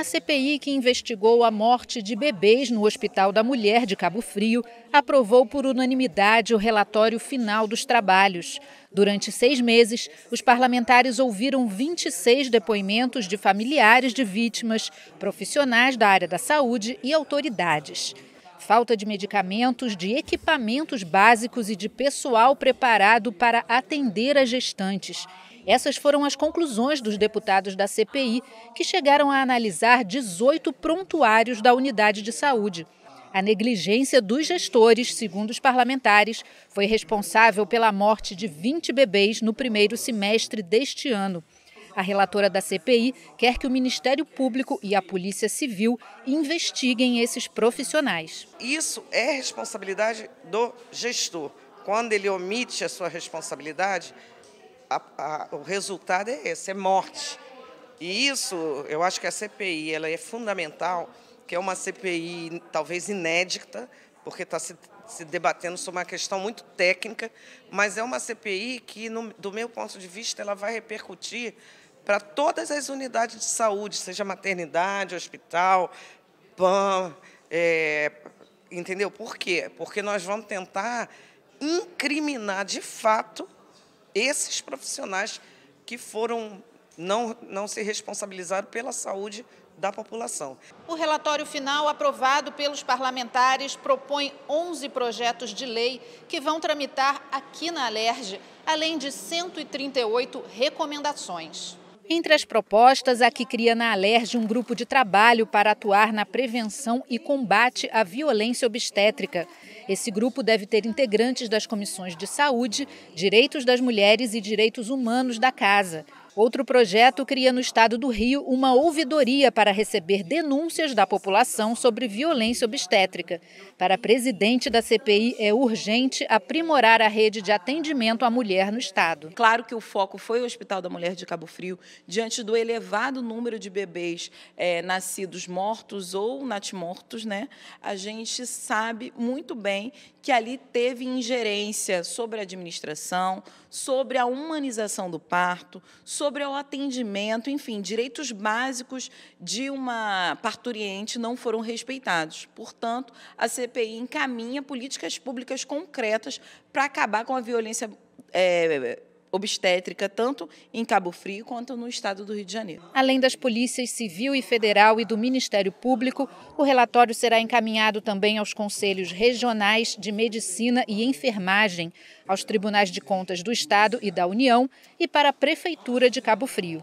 A CPI que investigou a morte de bebês no Hospital da Mulher de Cabo Frio aprovou por unanimidade o relatório final dos trabalhos. Durante seis meses, os parlamentares ouviram 26 depoimentos de familiares de vítimas, profissionais da área da saúde e autoridades. Falta de medicamentos, de equipamentos básicos e de pessoal preparado para atender as gestantes essas foram as conclusões dos deputados da CPI, que chegaram a analisar 18 prontuários da unidade de saúde. A negligência dos gestores, segundo os parlamentares, foi responsável pela morte de 20 bebês no primeiro semestre deste ano. A relatora da CPI quer que o Ministério Público e a Polícia Civil investiguem esses profissionais. Isso é responsabilidade do gestor. Quando ele omite a sua responsabilidade, a, a, o resultado é esse, é morte. E isso, eu acho que a CPI ela é fundamental, que é uma CPI talvez inédita, porque está se, se, debatendo sobre uma questão muito técnica, mas é uma CPI que, no, do meu ponto de vista, ela vai repercutir para todas as unidades de saúde, seja maternidade, hospital, PAN, é, entendeu? Por quê? Porque nós vamos tentar incriminar de fato esses profissionais que foram não, não se responsabilizaram pela saúde da população. O relatório final, aprovado pelos parlamentares, propõe 11 projetos de lei que vão tramitar aqui na Alerj, além de 138 recomendações. Entre as propostas, a que cria na Alerj um grupo de trabalho para atuar na prevenção e combate à violência obstétrica. Esse grupo deve ter integrantes das comissões de saúde, direitos das mulheres e direitos humanos da casa. Outro projeto cria no estado do Rio uma ouvidoria para receber denúncias da população sobre violência obstétrica. Para a presidente da CPI, é urgente aprimorar a rede de atendimento à mulher no estado. Claro que o foco foi o Hospital da Mulher de Cabo Frio, diante do elevado número de bebês é, nascidos mortos ou natimortos, né? A gente sabe muito bem que ali teve ingerência sobre a administração, sobre a humanização do parto, sobre o atendimento, enfim, direitos básicos de uma parturiente não foram respeitados. Portanto, a CPI encaminha políticas públicas concretas para acabar com a violência é, obstétrica, tanto em Cabo Frio quanto no estado do Rio de Janeiro. Além das polícias civil e federal e do Ministério Público, o relatório será encaminhado também aos conselhos regionais de medicina e enfermagem, aos tribunais de contas do Estado e da União e para a Prefeitura de Cabo Frio.